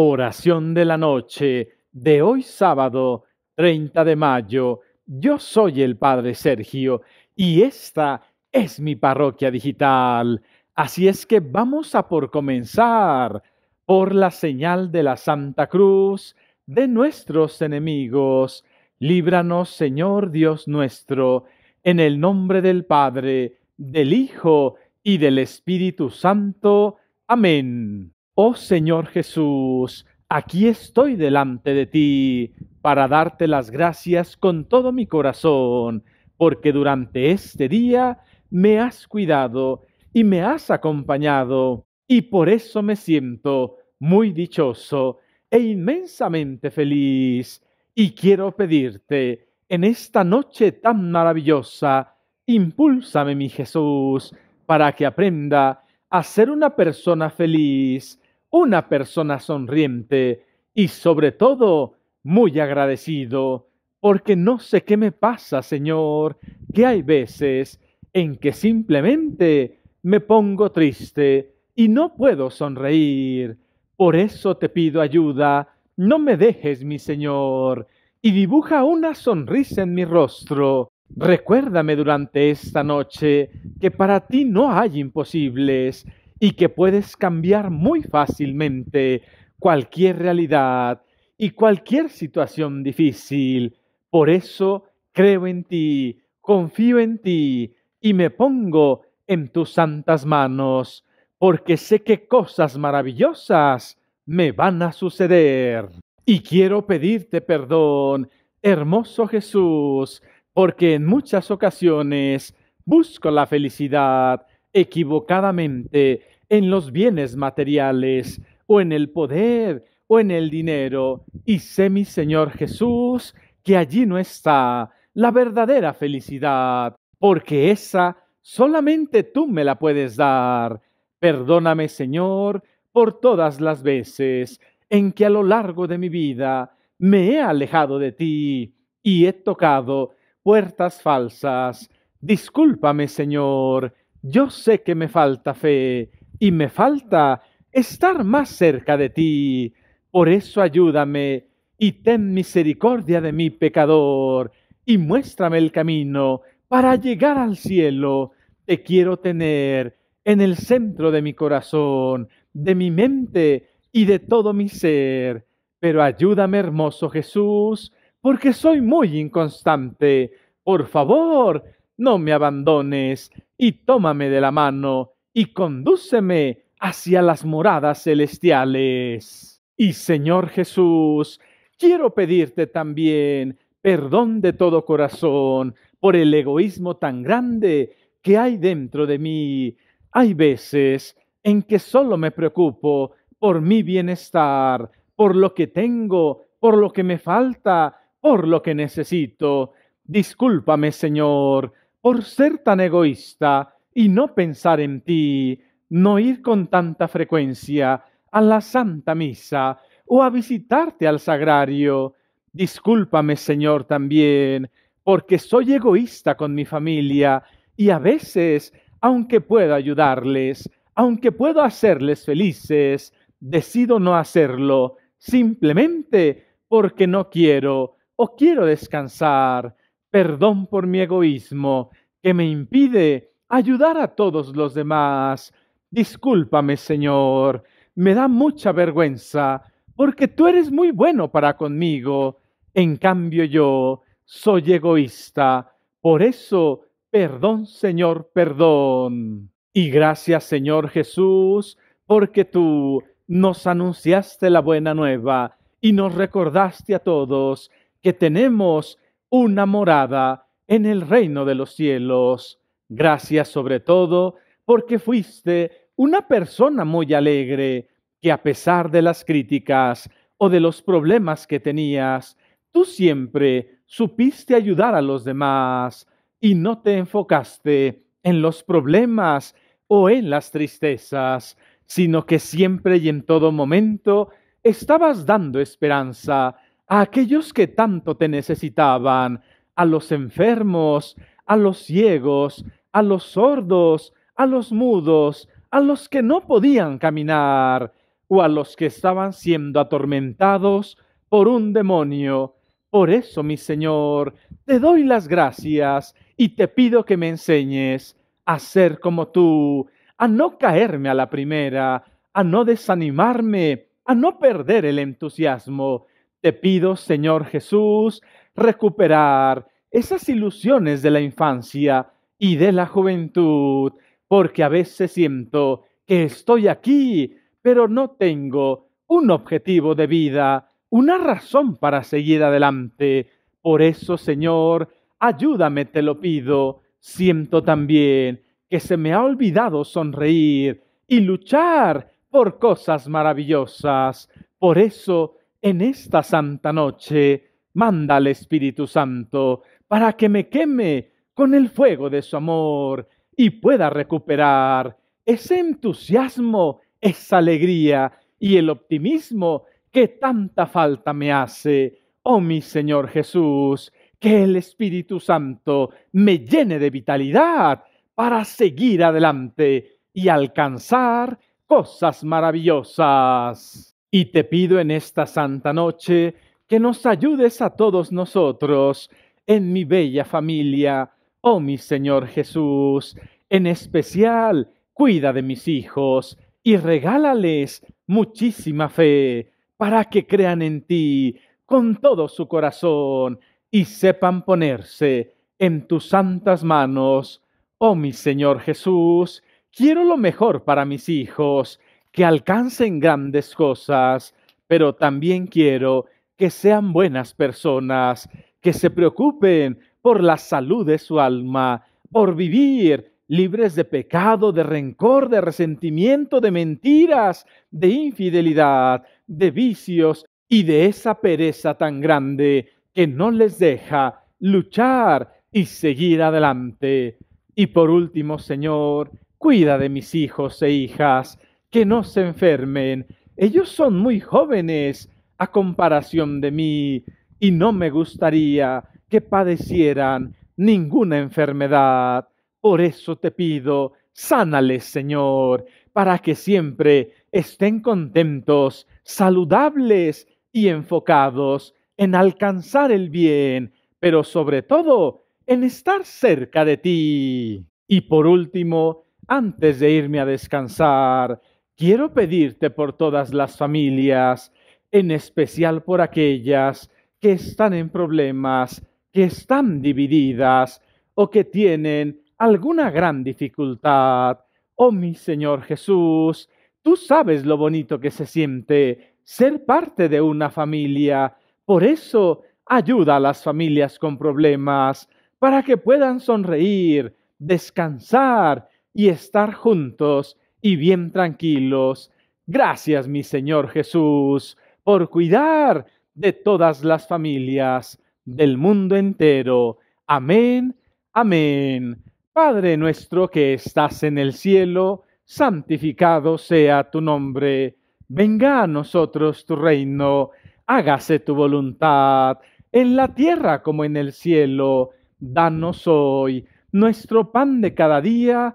Oración de la noche de hoy sábado 30 de mayo. Yo soy el Padre Sergio y esta es mi parroquia digital. Así es que vamos a por comenzar por la señal de la Santa Cruz de nuestros enemigos. Líbranos, Señor Dios nuestro, en el nombre del Padre, del Hijo y del Espíritu Santo. Amén oh Señor Jesús, aquí estoy delante de ti para darte las gracias con todo mi corazón, porque durante este día me has cuidado y me has acompañado, y por eso me siento muy dichoso e inmensamente feliz. Y quiero pedirte, en esta noche tan maravillosa, impúlsame, mi Jesús, para que aprenda a ser una persona feliz una persona sonriente y sobre todo muy agradecido, porque no sé qué me pasa, Señor, que hay veces en que simplemente me pongo triste y no puedo sonreír. Por eso te pido ayuda, no me dejes, mi Señor, y dibuja una sonrisa en mi rostro. Recuérdame durante esta noche que para ti no hay imposibles y que puedes cambiar muy fácilmente cualquier realidad y cualquier situación difícil. Por eso creo en ti, confío en ti y me pongo en tus santas manos, porque sé que cosas maravillosas me van a suceder. Y quiero pedirte perdón, hermoso Jesús, porque en muchas ocasiones busco la felicidad equivocadamente en los bienes materiales o en el poder o en el dinero. Y sé, mi Señor Jesús, que allí no está la verdadera felicidad, porque esa solamente tú me la puedes dar. Perdóname, Señor, por todas las veces en que a lo largo de mi vida me he alejado de ti y he tocado puertas falsas. Discúlpame, Señor, yo sé que me falta fe y me falta estar más cerca de ti. Por eso ayúdame y ten misericordia de mi pecador y muéstrame el camino para llegar al cielo. Te quiero tener en el centro de mi corazón, de mi mente y de todo mi ser. Pero ayúdame, hermoso Jesús, porque soy muy inconstante. Por favor, no me abandones, y tómame de la mano, y condúceme hacia las moradas celestiales. Y Señor Jesús, quiero pedirte también perdón de todo corazón por el egoísmo tan grande que hay dentro de mí. Hay veces en que solo me preocupo por mi bienestar, por lo que tengo, por lo que me falta, por lo que necesito. Discúlpame, Señor, por ser tan egoísta y no pensar en ti, no ir con tanta frecuencia a la Santa Misa o a visitarte al sagrario. Discúlpame, Señor, también, porque soy egoísta con mi familia y a veces, aunque puedo ayudarles, aunque puedo hacerles felices, decido no hacerlo simplemente porque no quiero o quiero descansar perdón por mi egoísmo que me impide ayudar a todos los demás. Discúlpame, Señor, me da mucha vergüenza, porque tú eres muy bueno para conmigo. En cambio yo soy egoísta. Por eso, perdón, Señor, perdón. Y gracias, Señor Jesús, porque tú nos anunciaste la buena nueva y nos recordaste a todos que tenemos una morada en el reino de los cielos. Gracias sobre todo porque fuiste una persona muy alegre que a pesar de las críticas o de los problemas que tenías, tú siempre supiste ayudar a los demás y no te enfocaste en los problemas o en las tristezas, sino que siempre y en todo momento estabas dando esperanza a aquellos que tanto te necesitaban, a los enfermos, a los ciegos, a los sordos, a los mudos, a los que no podían caminar, o a los que estaban siendo atormentados por un demonio. Por eso, mi Señor, te doy las gracias y te pido que me enseñes a ser como tú, a no caerme a la primera, a no desanimarme, a no perder el entusiasmo, te pido, Señor Jesús, recuperar esas ilusiones de la infancia y de la juventud, porque a veces siento que estoy aquí, pero no tengo un objetivo de vida, una razón para seguir adelante. Por eso, Señor, ayúdame, te lo pido. Siento también que se me ha olvidado sonreír y luchar por cosas maravillosas. Por eso, en esta santa noche, manda al Espíritu Santo para que me queme con el fuego de su amor y pueda recuperar ese entusiasmo, esa alegría y el optimismo que tanta falta me hace. Oh mi Señor Jesús, que el Espíritu Santo me llene de vitalidad para seguir adelante y alcanzar cosas maravillosas. Y te pido en esta santa noche que nos ayudes a todos nosotros, en mi bella familia, oh mi Señor Jesús, en especial, cuida de mis hijos y regálales muchísima fe para que crean en ti con todo su corazón y sepan ponerse en tus santas manos. Oh mi Señor Jesús, quiero lo mejor para mis hijos que alcancen grandes cosas, pero también quiero que sean buenas personas, que se preocupen por la salud de su alma, por vivir libres de pecado, de rencor, de resentimiento, de mentiras, de infidelidad, de vicios y de esa pereza tan grande que no les deja luchar y seguir adelante. Y por último, Señor, cuida de mis hijos e hijas, que no se enfermen. Ellos son muy jóvenes a comparación de mí, y no me gustaría que padecieran ninguna enfermedad. Por eso te pido, sánales, Señor, para que siempre estén contentos, saludables y enfocados en alcanzar el bien, pero sobre todo en estar cerca de ti. Y por último, antes de irme a descansar, Quiero pedirte por todas las familias, en especial por aquellas que están en problemas, que están divididas o que tienen alguna gran dificultad. Oh mi Señor Jesús, tú sabes lo bonito que se siente ser parte de una familia. Por eso ayuda a las familias con problemas para que puedan sonreír, descansar y estar juntos y bien tranquilos. Gracias, mi Señor Jesús, por cuidar de todas las familias del mundo entero. Amén, amén. Padre nuestro que estás en el cielo, santificado sea tu nombre. Venga a nosotros tu reino, hágase tu voluntad, en la tierra como en el cielo. Danos hoy nuestro pan de cada día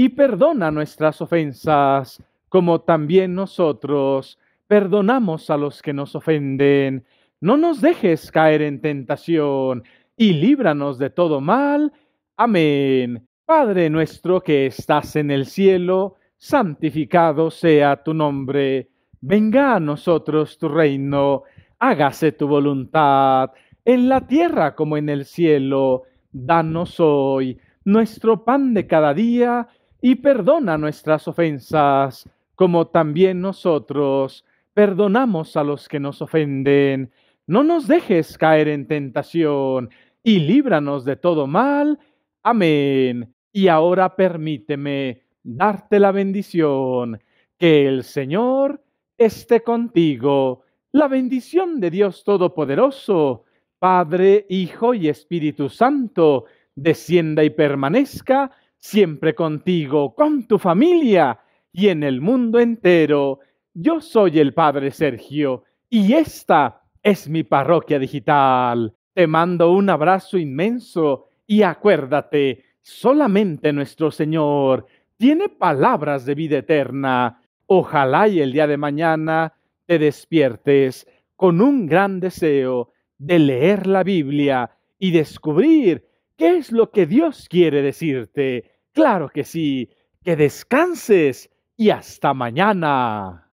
y perdona nuestras ofensas, como también nosotros perdonamos a los que nos ofenden. No nos dejes caer en tentación, y líbranos de todo mal. Amén. Padre nuestro que estás en el cielo, santificado sea tu nombre. Venga a nosotros tu reino, hágase tu voluntad, en la tierra como en el cielo. Danos hoy nuestro pan de cada día y perdona nuestras ofensas, como también nosotros perdonamos a los que nos ofenden. No nos dejes caer en tentación, y líbranos de todo mal. Amén. Y ahora permíteme darte la bendición. Que el Señor esté contigo. La bendición de Dios Todopoderoso, Padre, Hijo y Espíritu Santo, descienda y permanezca siempre contigo, con tu familia y en el mundo entero. Yo soy el Padre Sergio y esta es mi parroquia digital. Te mando un abrazo inmenso y acuérdate, solamente nuestro Señor tiene palabras de vida eterna. Ojalá y el día de mañana te despiertes con un gran deseo de leer la Biblia y descubrir ¿Qué es lo que Dios quiere decirte? Claro que sí, que descanses y hasta mañana.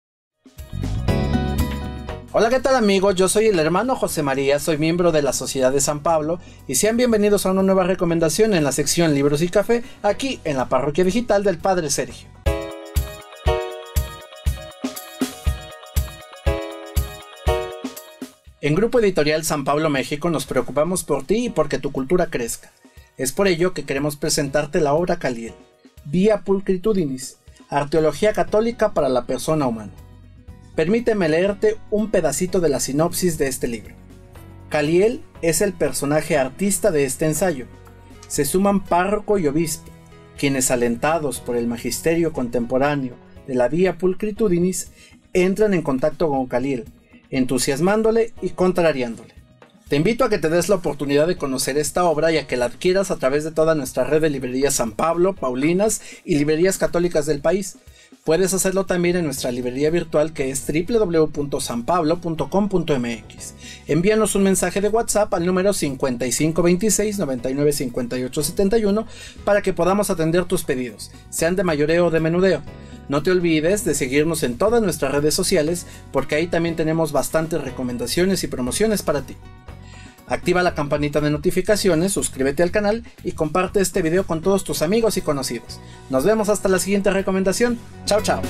Hola, ¿qué tal amigos? Yo soy el hermano José María, soy miembro de la Sociedad de San Pablo y sean bienvenidos a una nueva recomendación en la sección Libros y Café aquí en la parroquia digital del Padre Sergio. En Grupo Editorial San Pablo México nos preocupamos por ti y porque tu cultura crezca. Es por ello que queremos presentarte la obra Caliel, Via Pulcritudinis, Arteología Católica para la Persona Humana. Permíteme leerte un pedacito de la sinopsis de este libro. Caliel es el personaje artista de este ensayo. Se suman párroco y obispo, quienes alentados por el magisterio contemporáneo de la Via Pulcritudinis, entran en contacto con Caliel, entusiasmándole y contrariándole. Te invito a que te des la oportunidad de conocer esta obra y a que la adquieras a través de toda nuestra red de librerías San Pablo, Paulinas y librerías católicas del país. Puedes hacerlo también en nuestra librería virtual que es www.sanpablo.com.mx. Envíanos un mensaje de WhatsApp al número 5526 995871 para que podamos atender tus pedidos, sean de mayoreo o de menudeo. No te olvides de seguirnos en todas nuestras redes sociales porque ahí también tenemos bastantes recomendaciones y promociones para ti. Activa la campanita de notificaciones, suscríbete al canal y comparte este video con todos tus amigos y conocidos. Nos vemos hasta la siguiente recomendación. Chao, chao.